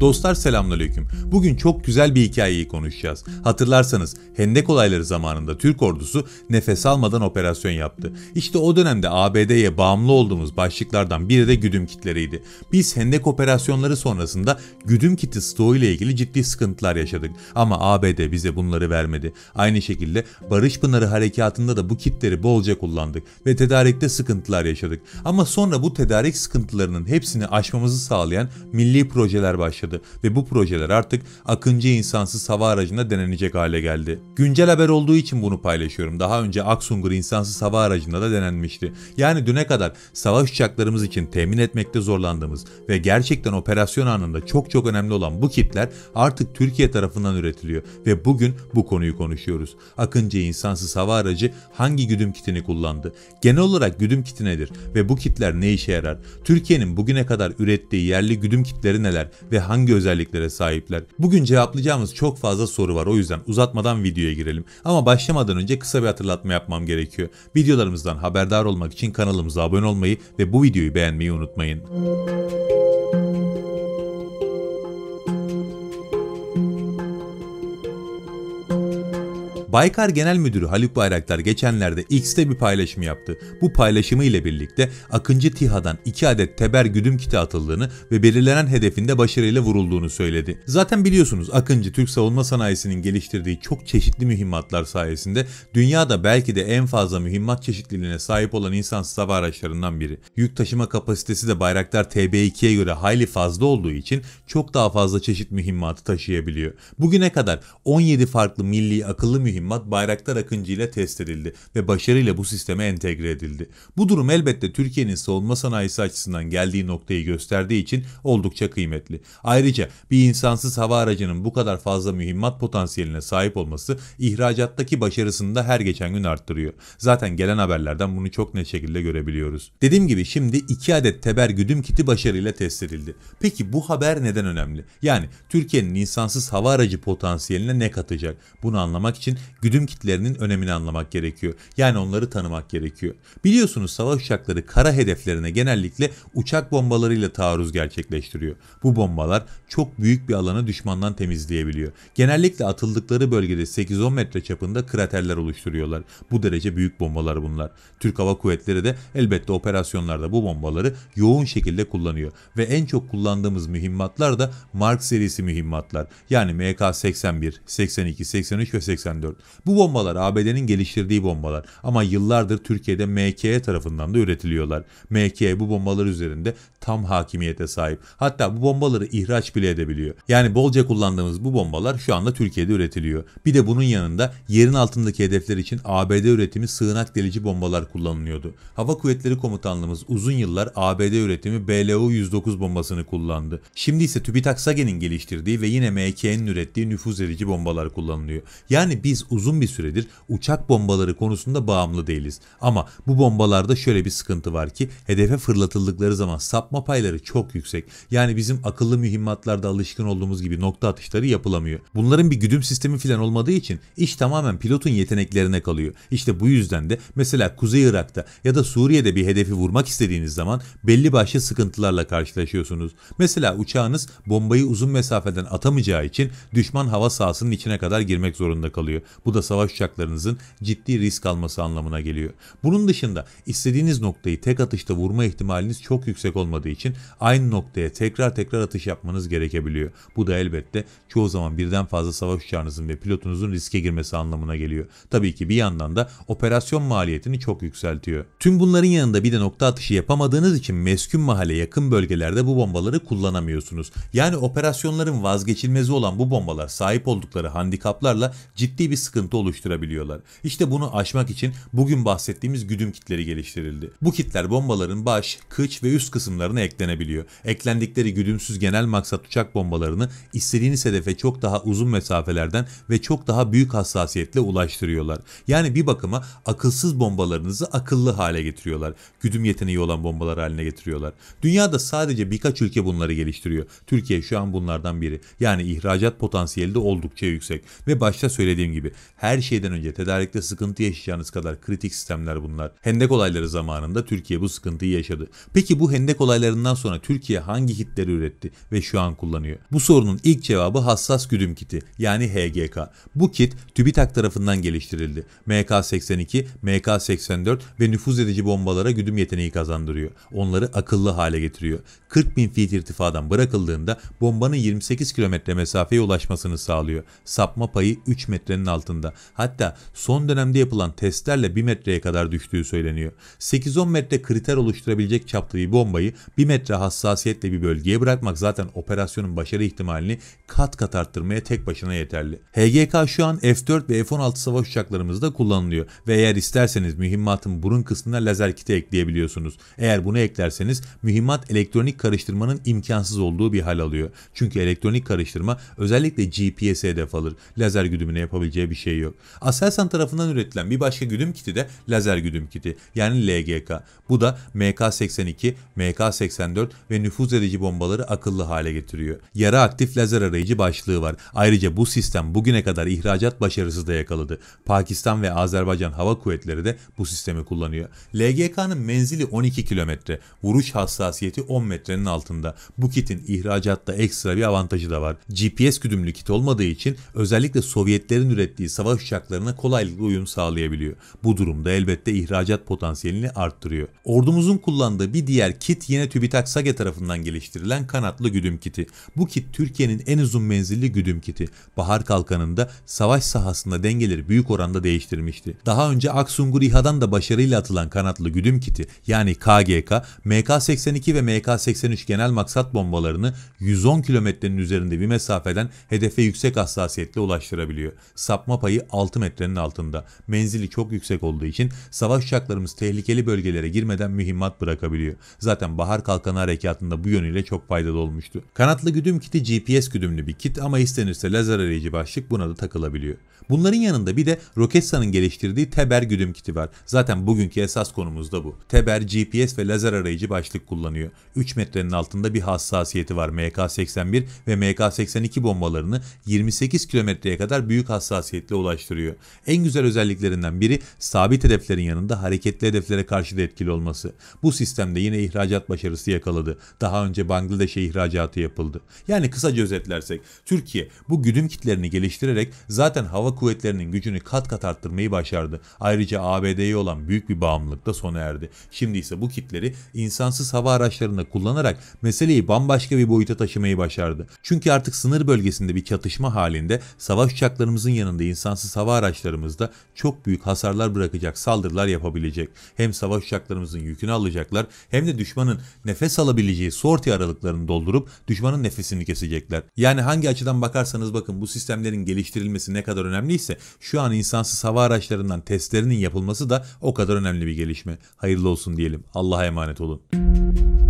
Dostlar selamünaleyküm. Bugün çok güzel bir hikayeyi konuşacağız. Hatırlarsanız Hendek olayları zamanında Türk ordusu nefes almadan operasyon yaptı. İşte o dönemde ABD'ye bağımlı olduğumuz başlıklardan biri de güdüm kitleriydi. Biz Hendek operasyonları sonrasında güdüm kiti stoğu ile ilgili ciddi sıkıntılar yaşadık. Ama ABD bize bunları vermedi. Aynı şekilde Barış Pınarı harekatında da bu kitleri bolca kullandık ve tedarikte sıkıntılar yaşadık. Ama sonra bu tedarik sıkıntılarının hepsini aşmamızı sağlayan milli projeler başladı başladı ve bu projeler artık Akıncı insansız hava aracına denenecek hale geldi. Güncel haber olduğu için bunu paylaşıyorum. Daha önce Aksungur insansız hava aracında da denenmişti. Yani düne kadar savaş uçaklarımız için temin etmekte zorlandığımız ve gerçekten operasyon anında çok çok önemli olan bu kitler artık Türkiye tarafından üretiliyor ve bugün bu konuyu konuşuyoruz. Akıncı insansız hava aracı hangi güdüm kitini kullandı? Genel olarak güdüm kiti nedir ve bu kitler ne işe yarar? Türkiye'nin bugüne kadar ürettiği yerli güdüm kitleri neler ve hangi hangi özelliklere sahipler? Bugün cevaplayacağımız çok fazla soru var o yüzden uzatmadan videoya girelim. Ama başlamadan önce kısa bir hatırlatma yapmam gerekiyor. Videolarımızdan haberdar olmak için kanalımıza abone olmayı ve bu videoyu beğenmeyi unutmayın. Müzik Baykar Genel Müdürü Haluk Bayraktar geçenlerde X'te bir paylaşım yaptı. Bu paylaşımı ile birlikte Akıncı TİHA'dan 2 adet teber güdüm kiti atıldığını ve belirlenen hedefinde başarıyla vurulduğunu söyledi. Zaten biliyorsunuz Akıncı Türk savunma sanayisinin geliştirdiği çok çeşitli mühimmatlar sayesinde dünyada belki de en fazla mühimmat çeşitliliğine sahip olan insansız hava araçlarından biri. Yük taşıma kapasitesi de Bayraktar TB2'ye göre hayli fazla olduğu için çok daha fazla çeşit mühimmatı taşıyabiliyor. Bugüne kadar 17 farklı milli akıllı mühimmat mühimmat Bayraktar Akıncı ile test edildi ve başarıyla bu sisteme entegre edildi. Bu durum elbette Türkiye'nin savunma sanayisi açısından geldiği noktayı gösterdiği için oldukça kıymetli. Ayrıca bir insansız hava aracının bu kadar fazla mühimmat potansiyeline sahip olması ihracattaki başarısını da her geçen gün arttırıyor. Zaten gelen haberlerden bunu çok net şekilde görebiliyoruz. Dediğim gibi şimdi 2 adet Teber güdüm kiti başarıyla test edildi. Peki bu haber neden önemli? Yani Türkiye'nin insansız hava aracı potansiyeline ne katacak? Bunu anlamak için güdüm kitlerinin önemini anlamak gerekiyor. Yani onları tanımak gerekiyor. Biliyorsunuz savaş uçakları kara hedeflerine genellikle uçak bombalarıyla taarruz gerçekleştiriyor. Bu bombalar çok büyük bir alanı düşmandan temizleyebiliyor. Genellikle atıldıkları bölgede 8-10 metre çapında kraterler oluşturuyorlar. Bu derece büyük bombalar bunlar. Türk Hava Kuvvetleri de elbette operasyonlarda bu bombaları yoğun şekilde kullanıyor. Ve en çok kullandığımız mühimmatlar da Mark serisi mühimmatlar. Yani MK-81, 82, 83 ve 84. Bu bombalar ABD'nin geliştirdiği bombalar ama yıllardır Türkiye'de MKE tarafından da üretiliyorlar. MKE bu bombalar üzerinde tam hakimiyete sahip. Hatta bu bombaları ihraç bile edebiliyor. Yani bolca kullandığımız bu bombalar şu anda Türkiye'de üretiliyor. Bir de bunun yanında yerin altındaki hedefler için ABD üretimi sığınak delici bombalar kullanılıyordu. Hava Kuvvetleri Komutanlığımız uzun yıllar ABD üretimi BLU-109 bombasını kullandı. Şimdi ise TÜBİTAK SAGE'nin geliştirdiği ve yine MK'nin ürettiği nüfuz edici bombalar kullanılıyor. Yani biz uzun bir süredir uçak bombaları konusunda bağımlı değiliz. Ama bu bombalarda şöyle bir sıkıntı var ki hedefe fırlatıldıkları zaman sapma payları çok yüksek. Yani bizim akıllı mühimmatlarda alışkın olduğumuz gibi nokta atışları yapılamıyor. Bunların bir güdüm sistemi falan olmadığı için iş tamamen pilotun yeteneklerine kalıyor. İşte bu yüzden de mesela Kuzey Irak'ta ya da Suriye'de bir hedefi vurmak istediğiniz zaman belli başlı sıkıntılarla karşılaşıyorsunuz. Mesela uçağınız bombayı uzun mesafeden atamayacağı için düşman hava sahasının içine kadar girmek zorunda kalıyor. Bu da savaş uçaklarınızın ciddi risk alması anlamına geliyor. Bunun dışında istediğiniz noktayı tek atışta vurma ihtimaliniz çok yüksek olmadığı için aynı noktaya tekrar tekrar atış yapmanız gerekebiliyor. Bu da elbette çoğu zaman birden fazla savaş uçağınızın ve pilotunuzun riske girmesi anlamına geliyor. Tabii ki bir yandan da operasyon maliyetini çok yükseltiyor. Tüm bunların yanında bir de nokta atışı yapamadığınız için meskun mahalle yakın bölgelerde bu bombaları kullanamıyorsunuz. Yani operasyonların vazgeçilmezi olan bu bombalar sahip oldukları handikaplarla ciddi bir sıkıntı oluşturabiliyorlar. İşte bunu aşmak için bugün bahsettiğimiz güdüm kitleri geliştirildi. Bu kitler bombaların baş, kıç ve üst kısımlarına eklenebiliyor. Eklendikleri güdümsüz genel maksat uçak bombalarını istediğiniz hedefe çok daha uzun mesafelerden ve çok daha büyük hassasiyetle ulaştırıyorlar. Yani bir bakıma akılsız bombalarınızı akıllı hale getiriyorlar. Güdüm yeteneği olan bombalar haline getiriyorlar. Dünyada sadece birkaç ülke bunları geliştiriyor. Türkiye şu an bunlardan biri. Yani ihracat potansiyeli de oldukça yüksek. Ve başta söylediğim gibi her şeyden önce tedarikte sıkıntı yaşayacağınız kadar kritik sistemler bunlar. Hendek olayları zamanında Türkiye bu sıkıntıyı yaşadı. Peki bu hendek olaylarından sonra Türkiye hangi kitleri üretti ve şu an kullanıyor? Bu sorunun ilk cevabı hassas güdüm kiti yani HGK. Bu kit TÜBİTAK tarafından geliştirildi. MK82, MK84 ve nüfuz edici bombalara güdüm yeteneği kazandırıyor. Onları akıllı hale getiriyor. 40 bin feet irtifadan bırakıldığında bombanın 28 kilometre mesafeye ulaşmasını sağlıyor. Sapma payı 3 metrenin altı altında. Hatta son dönemde yapılan testlerle 1 metreye kadar düştüğü söyleniyor. 8-10 metre kriter oluşturabilecek çapta bir bombayı 1 metre hassasiyetle bir bölgeye bırakmak zaten operasyonun başarı ihtimalini kat kat arttırmaya tek başına yeterli. HGK şu an F-4 ve F-16 savaş uçaklarımızda kullanılıyor ve eğer isterseniz mühimmatın burun kısmına lazer kiti ekleyebiliyorsunuz. Eğer bunu eklerseniz mühimmat elektronik karıştırmanın imkansız olduğu bir hal alıyor. Çünkü elektronik karıştırma özellikle GPS hedef alır. Lazer güdümüne yapabileceği bir şey yok. Aselsan tarafından üretilen bir başka güdüm kiti de lazer güdüm kiti yani LGK. Bu da MK82, MK84 ve nüfuz edici bombaları akıllı hale getiriyor. Yara aktif lazer arayıcı başlığı var. Ayrıca bu sistem bugüne kadar ihracat başarısı da yakaladı. Pakistan ve Azerbaycan Hava Kuvvetleri de bu sistemi kullanıyor. LGK'nın menzili 12 kilometre, vuruş hassasiyeti 10 metrenin altında. Bu kitin ihracatta ekstra bir avantajı da var. GPS güdümlü kit olmadığı için özellikle Sovyetlerin ürettiği ürettiği savaş uçaklarına kolaylıkla uyum sağlayabiliyor. Bu durumda elbette ihracat potansiyelini arttırıyor. Ordumuzun kullandığı bir diğer kit yine TÜBİTAK SAGE tarafından geliştirilen kanatlı güdüm kiti. Bu kit Türkiye'nin en uzun menzilli güdüm kiti. Bahar Kalkanı'nda savaş sahasında dengeleri büyük oranda değiştirmişti. Daha önce Aksungur İHA'dan da başarıyla atılan kanatlı güdüm kiti yani KGK, MK-82 ve MK-83 genel maksat bombalarını 110 kilometrenin üzerinde bir mesafeden hedefe yüksek hassasiyetle ulaştırabiliyor. Sap sapma payı 6 metrenin altında. Menzili çok yüksek olduğu için savaş uçaklarımız tehlikeli bölgelere girmeden mühimmat bırakabiliyor. Zaten Bahar Kalkanı harekatında bu yönüyle çok faydalı olmuştu. Kanatlı güdüm kiti GPS güdümlü bir kit ama istenirse lazer arayıcı başlık buna da takılabiliyor. Bunların yanında bir de Roketsan'ın geliştirdiği Teber güdüm kiti var. Zaten bugünkü esas konumuz da bu. Teber GPS ve lazer arayıcı başlık kullanıyor. 3 metrenin altında bir hassasiyeti var MK-81 ve MK-82 bombalarını 28 kilometreye kadar büyük hassasiyet hareketle ulaştırıyor. En güzel özelliklerinden biri sabit hedeflerin yanında hareketli hedeflere karşı da etkili olması. Bu sistemde yine ihracat başarısı yakaladı. Daha önce Bangladeş'e ihracatı yapıldı. Yani kısaca özetlersek Türkiye bu güdüm kitlerini geliştirerek zaten hava kuvvetlerinin gücünü kat kat arttırmayı başardı. Ayrıca ABD'ye olan büyük bir bağımlılık da sona erdi. Şimdi ise bu kitleri insansız hava araçlarında kullanarak meseleyi bambaşka bir boyuta taşımayı başardı. Çünkü artık sınır bölgesinde bir çatışma halinde savaş uçaklarımızın yanında insansız hava araçlarımızda çok büyük hasarlar bırakacak saldırılar yapabilecek. Hem savaş uçaklarımızın yükünü alacaklar hem de düşmanın nefes alabileceği sorti aralıklarını doldurup düşmanın nefesini kesecekler. Yani hangi açıdan bakarsanız bakın bu sistemlerin geliştirilmesi ne kadar önemliyse şu an insansız hava araçlarından testlerinin yapılması da o kadar önemli bir gelişme. Hayırlı olsun diyelim. Allah'a emanet olun.